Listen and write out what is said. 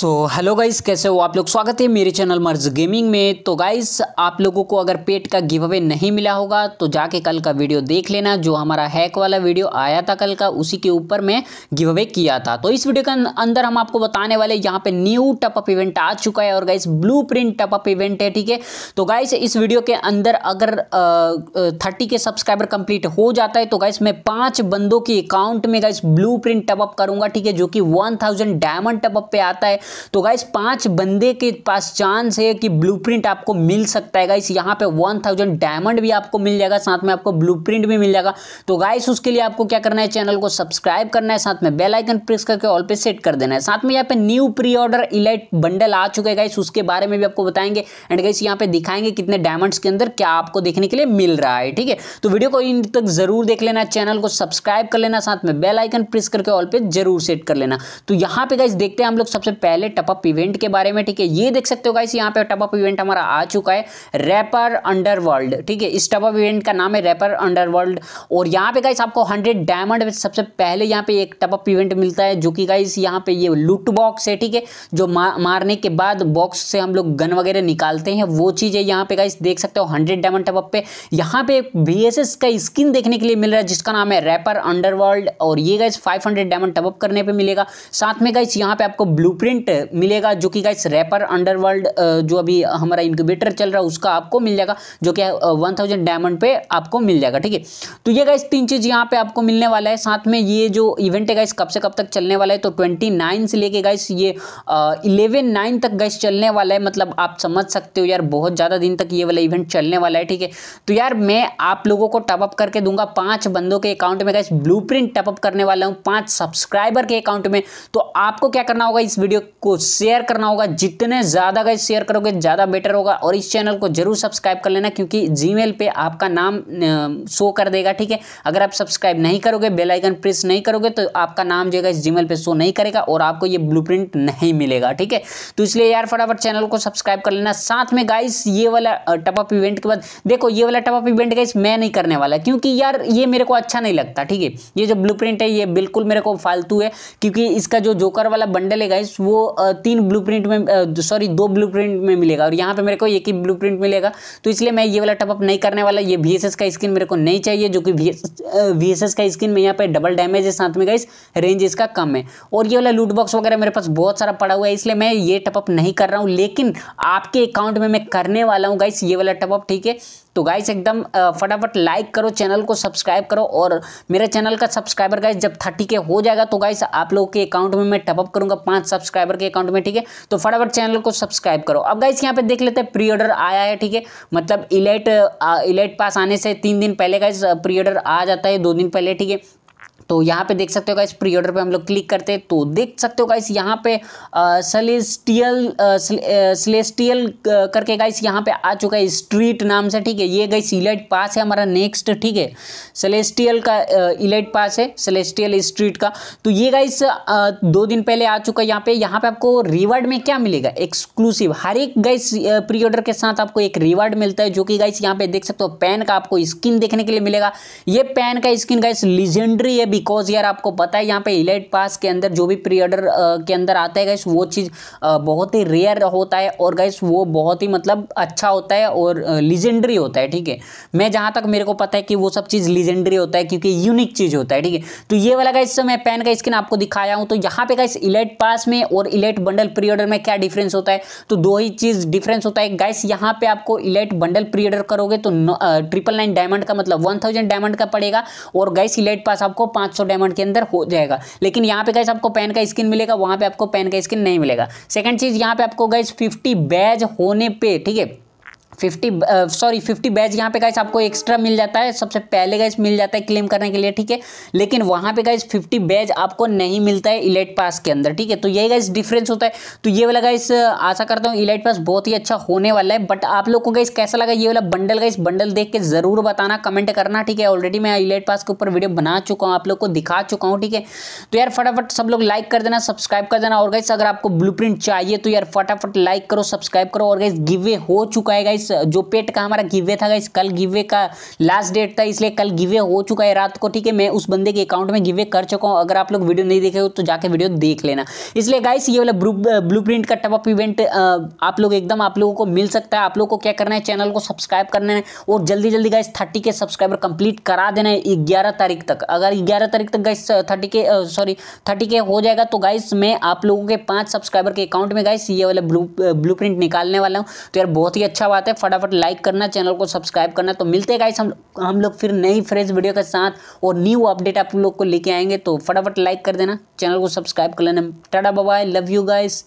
so hello guys कैसे हो आप लोग स्वागत है मेरे चैनल मर्ज गेमिंग में तो गाइस आप लोगों को अगर पेट का गिव अवे नहीं मिला होगा तो जाके कल का वीडियो देख लेना जो हमारा हैक वाला वीडियो आया था कल का उसी के ऊपर मैं गिव अवे किया था तो इस वीडियो के अं-, अंदर हम आपको बताने वाले यहाँ पे न्यू टप अप इवेंट आ चुका है और guys blueprint top up event है ठीक है तो गाइस इस वीडियो के अंदर अगर थर्टी के सब्सक्राइबर कंप्लीट हो जाता है तो गाइस मैं पाँच बंदों के अकाउंट में गाइस ब्लू प्रिंट टपअप करूंगा ठीक है जो कि वन डायमंड टपअप पे आता है तो गाइस पांच बंदे के पास चांस है कि ब्लूप्रिंट आपको मिल सकता है गाइस यहाँ पे वन थाउजेंड डायमंड भी आपको मिल जाएगा साथ में आपको ब्लूप्रिंट भी मिल जाएगा तो गाइस उसके लिए आपको क्या करना है चैनल को सब्सक्राइब करना है साथ में बेलाइकन प्रेस करके ऑल पे सेट कर देना है साथ में यहाँ पे new pre order elite bundle आ चुके गाइस उसके बारे में भी आपको बताएंगे एंड गाइस यहाँ पे दिखाएंगे कितने डायमंड के अंदर क्या आपको देखने के लिए मिल रहा है ठीक है तो वीडियो को इन तक जरूर देख लेना चैनल को सब्सक्राइब कर लेना साथ में बेल आइकन प्रेस करके ऑल पे जरूर सेट कर लेना तो यहां पे गाइस देखते हैं हम लोग सबसे पहले पहले टपअप इवेंट के बारे में ठीक है ये देख सकते हो गाइस यहाँ पे टपअप इवेंट हमारा आ चुका है रैपर अंडरवर्ल्ड ठीक है इस टपअप इवेंट का नाम है रैपर अंडरवर्ल्ड और यहाँ पे गाइस आपको हंड्रेड डायमंड सबसे पहले यहाँ पे एक टपअप इवेंट मिलता है जो कि गाइस यहाँ पे ये लूट बॉक्स है ठीक है जो मा, मारने के बाद बॉक्स से हम लोग गन वगैरह निकालते हैं वो चीज़ है यहाँ पे गाइस देख सकते हो हंड्रेड डायमंड टपअप पे यहाँ पे वी का स्किन देखने के लिए मिल रहा है जिसका नाम है रैपर अंडरवर्ल्ड और ये guys five hundred diamond top up करने पर मिलेगा साथ में गाइस यहाँ पे आपको ब्लू प्रिंट कंटेंट मिलेगा जो कि गाइस रैपर अंडरवर्ल्ड जो अभी हमारा इनक्यूबेटर चल रहा है उसका आपको मिल जाएगा जो कि वन थाउजेंड डायमंड पे आपको मिल जाएगा ठीक है तो ये गाइस तीन चीज़ यहाँ पे आपको मिलने वाला है साथ में ये जो इवेंट है गाइस कब से कब तक चलने वाला है तो ट्वेंटी नाइन से लेके गाइस ये इलेवन नाइन तक गाइस चलने वाला है मतलब आप समझ सकते हो यार बहुत ज़्यादा दिन तक ये वाला इवेंट चलने वाला है ठीक है तो यार मैं आप लोगों को टपअप करके दूंगा पांच बंदों के अकाउंट में गाइस ब्लू प्रिंट टपअप करने वाला हूँ पांच सब्सक्राइबर के अकाउंट में तो आपको क्या करना होगा इस वीडियो को शेयर करना होगा जितने ज़्यादा गए शेयर करोगे ज़्यादा बेटर होगा और इस चैनल को जरूर सब्सक्राइब कर लेना क्योंकि जीमेल पर आपका नाम शो कर देगा ठीक है अगर आप सब्सक्राइब नहीं करोगे बेलाइकन प्रेस नहीं करोगे तो आपका नाम जो है इस जीमेल पर शो नहीं करेगा और आपको ये ब्लू नहीं मिलेगा ठीक है तो इसलिए यार फटाफट चैनल को सब्सक्राइब कर लेना साथ में गाइस ये वाला टपअप इवेंट के बाद देखो ये वाला टपअप इवेंट गाइस मैं नहीं करने वाला क्योंकि यार ये मेरे को अच्छा नहीं लगता ठीक है ये जो ब्लू है ये बिल्कुल मेरे को फालतू है क्योंकि इसका जो जोकर वाला बंडल है गाइस वो तीन ब्लू में सॉरी दो ब्लू में मिलेगा और यहाँ पर मेरे को एक ही ब्लू मिलेगा तो इसलिए मैं ये वाला टपअप नहीं करने वाला ये वी का स्क्रीन मेरे को नहीं चाहिए जो कि वी का स्क्रीन में यहाँ पर डबल डैमेज है साथ में गई रेंज इसका कम है और ये वाला लूट बॉक्स वगैरह मेरे पास बहुत सारा पड़ा हुआ है इसलिए मैं ये टपअप नहीं कर रहा हूँ लेकिन आपके अकाउंट में मैं करने वाला हूँ गाइस ये वाला टपअप ठीक है तो गाइस एकदम फटाफट लाइक करो चैनल को सब्सक्राइब करो और मेरे चैनल का सब्सक्राइबर गाइस जब थर्टी के हो जाएगा तो गाइस आप लोगों के अकाउंट में मैं टपअप करूँगा पाँच सब्सक्राइबर के अकाउंट में ठीक है तो फटाफट चैनल को सब्सक्राइब करो अब गाइस यहाँ पे देख लेते हैं प्री ऑर्डर आया है ठीक है मतलब इलेट इलेट पास आने से तीन दिन पहले गाइस प्री ऑर्डर आ जाता है दो दिन पहले ठीक है तो यहाँ पे देख सकते हो गाइस प्री ऑर्डर पे हम लोग क्लिक करते हैं तो देख सकते हो गाइस यहाँ पे सलेस्टियल सलेस्टियल करके गाइस यहाँ पे आ चुका है स्ट्रीट नाम से ठीक है ये गाइस इलाइट पास है हमारा नेक्स्ट ठीक है सलेस्टियल का इलेट पास है सलेस्टियल स्ट्रीट का तो ये गाइस दो दिन पहले आ चुका है यहाँ पे यहाँ पे आपको रिवार्ड में क्या मिलेगा एक्सक्लूसिव हर एक गाइस प्री ऑर्डर के साथ आपको एक रिवार्ड मिलता है जो कि गाइस यहाँ पे देख सकते हो पैन का आपको स्किन देखने के लिए मिलेगा ये पैन का स्किन गाइस लीजेंडरी है बिकॉज यार आपको पता है यहाँ पे इलेट पास के अंदर जो भी प्री ऑर्डर के अंदर आता है गैस वो चीज़ बहुत ही रेयर होता है और गैस वो बहुत ही मतलब अच्छा होता है और लीजेंडरी होता है ठीक है मैं जहाँ तक मेरे को पता है कि वो सब चीज़ लीजेंडरी होता है क्योंकि यूनिक चीज़ होता है ठीक है तो ये वाला गैस मैं पेन का स्किन आपको दिखाया हूँ तो यहाँ पे गैस इलेट पास में और इलेट बंडल प्री ऑर्डर में क्या डिफरेंस होता है तो दो ही चीज़ डिफरेंस होता है गैस यहाँ पर आपको इलेट बंडल प्री ऑर्डर करोगे तो ट्रिपल नाइन डायमंड का मतलब वन डायमंड का पड़ेगा और गैस इलेट पास आपको पाँच पाँच डायमंड के अंदर हो जाएगा लेकिन यहाँ पे गैस आपको पेन का स्किन मिलेगा वहाँ पे आपको पेन का स्किन नहीं मिलेगा सेकंड चीज़ यहाँ पे आपको गैस फिफ्टी बैज होने पे ठीक है फिफ्टी सॉरी फिफ्टी बैच यहाँ पे गाइस आपको एक्स्ट्रा मिल जाता है सबसे पहले गाइस मिल जाता है क्लेम करने के लिए ठीक है लेकिन वहाँ पे गाइस फिफ्टी बैच आपको नहीं मिलता है इलेट पास के अंदर ठीक है तो यही गाइस डिफरेंस होता है तो ये वाला गाइस आशा करता हूँ इलेट पास बहुत ही अच्छा होने वाला है बट आप लोग को गाइस कैसा लगा ये वाला बंडल गाइस बंडल देख के ज़रूर बताना कमेंट करना ठीक है ऑलरेडी मैं इलेट पास के ऊपर वीडियो बना चुका हूँ आप लोग को दिखा चुका हूँ ठीक है तो यार फटाफट सब लोग लाइक कर देना सब्सक्राइब कर देना और गाइस अगर आपको ब्लू चाहिए तो यार फटाफट लाइक करो सब्सक्राइब करो और गाइस गिवे हो चुका है गाइस जो पेट का हमारा गिवे था गाइस कल गिवे का लास्ट डेट था इसलिए कल गिवे हो चुका है रात को ठीक है मैं उस बंदे के अकाउंट में गिवे कर चुका हूँ अगर आप लोग वीडियो नहीं देखे हो तो जाके वीडियो देख लेना इसलिए गाइस ये वाला ब्लू प्रिंट का टपअप इवेंट आप लोग एकदम आप लोगों को मिल सकता है आप लोगों को क्या करना है चैनल को सब्सक्राइब करना है और जल्दी जल्दी guys thirty K subscriber complete करा देना है ग्यारह तारीख तक अगर ग्यारह तारीख तक guys thirty K sorry thirty K हो जाएगा तो गाइस मैं आप लोगों के पाँच सब्सक्राइबर के अकाउंट में गाइस ये वाला ब्लू ब्लू निकालने वाला हूँ तो यार बहुत ही अच्छा बात है फटाफट लाइक करना चैनल को सब्सक्राइब करना तो मिलते गाइस हम हम लोग फिर नई फ्रेश वीडियो के साथ और न्यू अपडेट आप लोग को लेके आएंगे तो फटाफट लाइक कर देना चैनल को सब्सक्राइब कर लेना tata bye love you guys